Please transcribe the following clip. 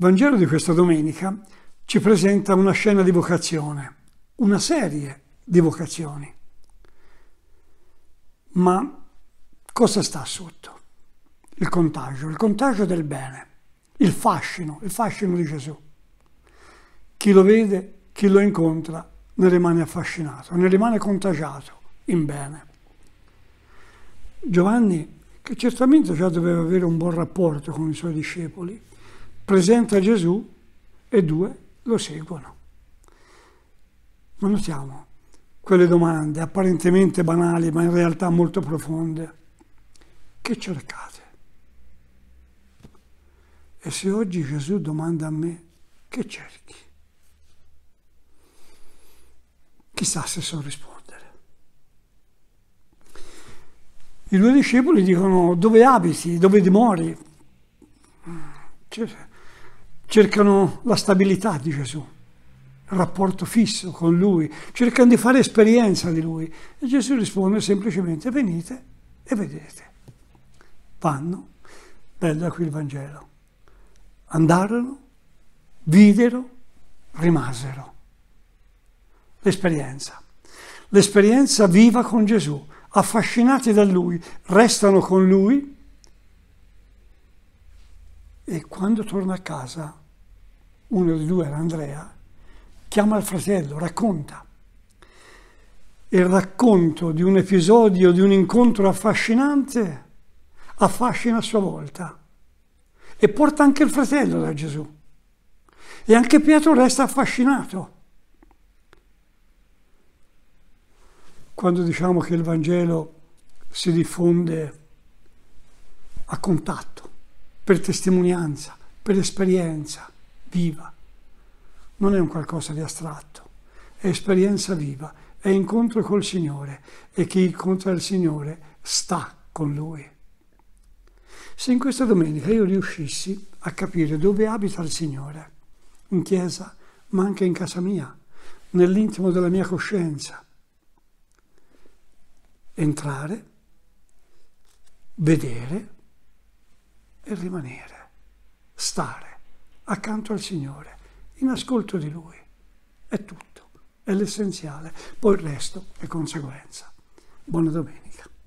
Il Vangelo di questa domenica ci presenta una scena di vocazione, una serie di vocazioni. Ma cosa sta sotto? Il contagio, il contagio del bene, il fascino, il fascino di Gesù. Chi lo vede, chi lo incontra, ne rimane affascinato, ne rimane contagiato in bene. Giovanni, che certamente già doveva avere un buon rapporto con i suoi discepoli, presenta Gesù e due lo seguono. Ma notiamo quelle domande apparentemente banali ma in realtà molto profonde. Che cercate? E se oggi Gesù domanda a me che cerchi? Chissà se so rispondere. I due discepoli dicono dove abiti, dove dimori? cercano la stabilità di Gesù, il rapporto fisso con Lui, cercano di fare esperienza di Lui. E Gesù risponde semplicemente venite e vedete. Vanno, bello qui il Vangelo, andarono, videro, rimasero. L'esperienza. L'esperienza viva con Gesù, affascinati da Lui, restano con Lui e quando torna a casa, uno dei due era Andrea, chiama il fratello, racconta. Il racconto di un episodio, di un incontro affascinante, affascina a sua volta e porta anche il fratello da Gesù. E anche Pietro resta affascinato. Quando diciamo che il Vangelo si diffonde a contatto, per testimonianza, per esperienza viva. Non è un qualcosa di astratto, è esperienza viva, è incontro col Signore e chi incontra il Signore sta con Lui. Se in questa domenica io riuscissi a capire dove abita il Signore, in chiesa, ma anche in casa mia, nell'intimo della mia coscienza, entrare, vedere, e rimanere, stare accanto al Signore, in ascolto di Lui. È tutto, è l'essenziale, poi il resto è conseguenza. Buona domenica.